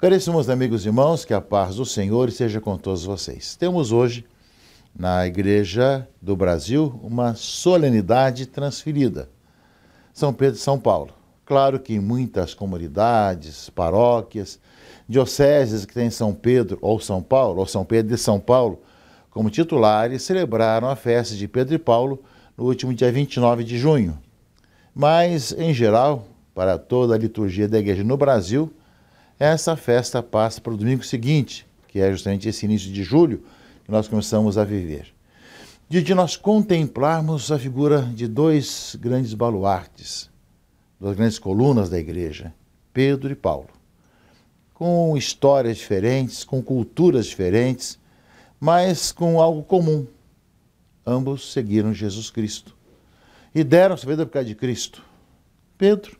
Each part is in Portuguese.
Caríssimos amigos e irmãos, que a paz do Senhor seja com todos vocês. Temos hoje na Igreja do Brasil uma solenidade transferida. São Pedro e São Paulo. Claro que em muitas comunidades, paróquias, dioceses que têm São Pedro ou São Paulo, ou São Pedro e São Paulo como titulares, celebraram a festa de Pedro e Paulo no último dia 29 de junho. Mas, em geral, para toda a liturgia da igreja no Brasil, essa festa passa para o domingo seguinte, que é justamente esse início de julho que nós começamos a viver. De, de nós contemplarmos a figura de dois grandes baluartes, duas grandes colunas da igreja, Pedro e Paulo, com histórias diferentes, com culturas diferentes, mas com algo comum. Ambos seguiram Jesus Cristo e deram sua vida por causa de Cristo. Pedro,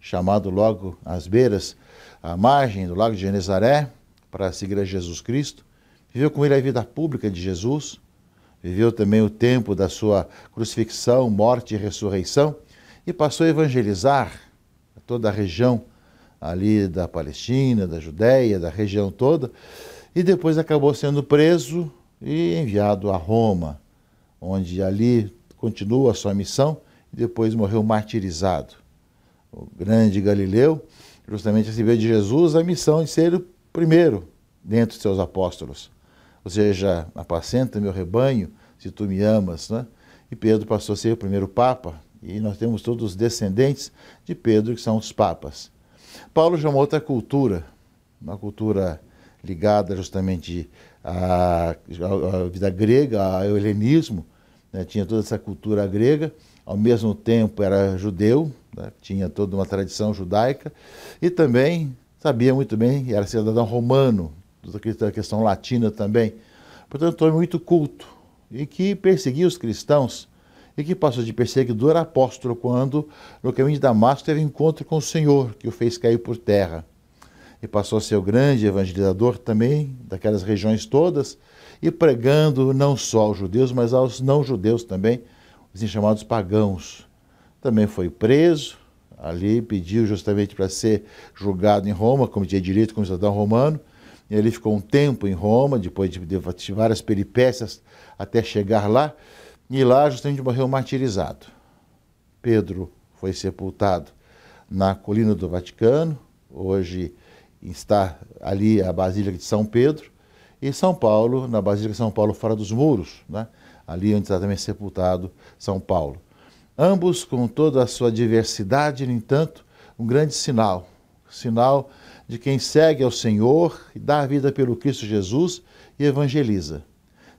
chamado logo às beiras à margem do lago de Genezaré para seguir a Jesus Cristo. Viveu com ele a vida pública de Jesus. Viveu também o tempo da sua crucifixão, morte e ressurreição. E passou a evangelizar toda a região ali da Palestina, da Judéia, da região toda. E depois acabou sendo preso e enviado a Roma, onde ali continua a sua missão e depois morreu martirizado. O grande Galileu justamente recebeu de Jesus a missão de ser o primeiro dentre seus apóstolos. Ou seja, apacenta meu rebanho, se tu me amas. Né? E Pedro passou a ser o primeiro papa, e nós temos todos os descendentes de Pedro, que são os papas. Paulo já é uma outra cultura, uma cultura ligada justamente à, à vida grega, ao helenismo, né? tinha toda essa cultura grega, ao mesmo tempo era judeu, né? tinha toda uma tradição judaica, e também sabia muito bem, era cidadão romano, da questão latina também. Portanto, foi muito culto e que perseguia os cristãos e que passou de perseguidor a apóstolo quando, no caminho de Damasco, teve encontro com o Senhor, que o fez cair por terra. E passou a ser o grande evangelizador também daquelas regiões todas e pregando não só aos judeus, mas aos não-judeus também, os chamados pagãos, também foi preso, ali pediu justamente para ser julgado em Roma, como tinha direito como cidadão romano. E ele ficou um tempo em Roma, depois de, de várias peripécias até chegar lá. E lá justamente morreu martirizado. Pedro foi sepultado na colina do Vaticano, hoje está ali a Basílica de São Pedro, e São Paulo, na Basílica de São Paulo, fora dos muros, né? ali onde está também sepultado São Paulo. Ambos, com toda a sua diversidade, no entanto, um grande sinal sinal de quem segue ao Senhor e dá a vida pelo Cristo Jesus e evangeliza.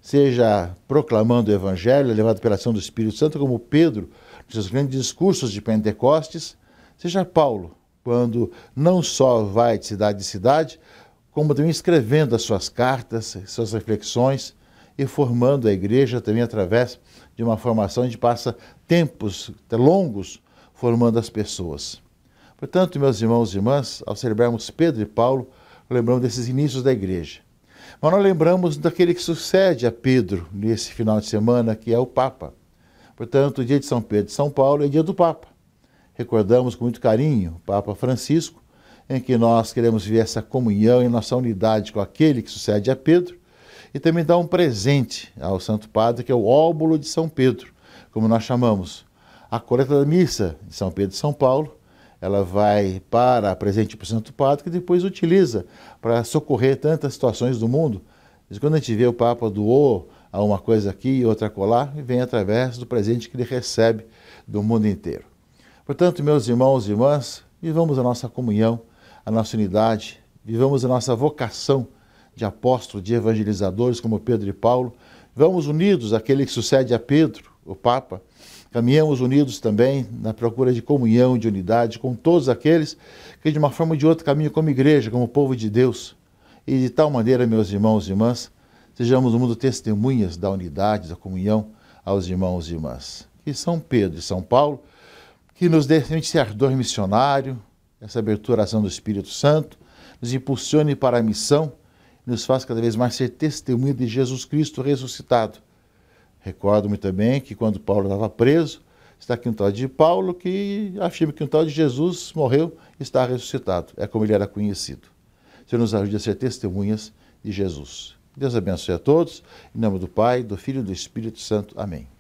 Seja proclamando o Evangelho, levado pela ação do Espírito Santo, como Pedro, nos seus grandes discursos de Pentecostes, seja Paulo, quando não só vai de cidade em cidade, como também escrevendo as suas cartas, suas reflexões e formando a igreja também através de uma formação, a gente passa tempos longos formando as pessoas. Portanto, meus irmãos e irmãs, ao celebrarmos Pedro e Paulo, lembramos desses inícios da igreja. Mas nós lembramos daquele que sucede a Pedro nesse final de semana, que é o Papa. Portanto, o dia de São Pedro e São Paulo é dia do Papa. Recordamos com muito carinho o Papa Francisco, em que nós queremos ver essa comunhão e nossa unidade com aquele que sucede a Pedro e também dá um presente ao Santo Padre, que é o óbulo de São Pedro, como nós chamamos. A coleta da missa de São Pedro e São Paulo, ela vai para presente para o Santo Padre, que depois utiliza para socorrer tantas situações do mundo. Quando a gente vê o Papa doou a uma coisa aqui e outra colar, vem através do presente que ele recebe do mundo inteiro. Portanto, meus irmãos e irmãs, vivamos a nossa comunhão, a nossa unidade, vivamos a nossa vocação de apóstolos, de evangelizadores como Pedro e Paulo. Vamos unidos, aquele que sucede a Pedro, o Papa. Caminhamos unidos também na procura de comunhão, de unidade com todos aqueles que de uma forma ou de outra caminham como igreja, como povo de Deus. E de tal maneira, meus irmãos e irmãs, sejamos no mundo testemunhas da unidade, da comunhão aos irmãos e irmãs. Que São Pedro e São Paulo, que nos dê esse ardor missionário, essa abertura à ação do Espírito Santo, nos impulsione para a missão nos faz cada vez mais ser testemunha de Jesus Cristo ressuscitado. Recordo-me também que quando Paulo estava preso, está aqui um tal de Paulo que afirma que um tal de Jesus morreu e está ressuscitado. É como ele era conhecido. Senhor nos ajude a ser testemunhas de Jesus. Deus abençoe a todos. Em nome do Pai, do Filho e do Espírito Santo. Amém.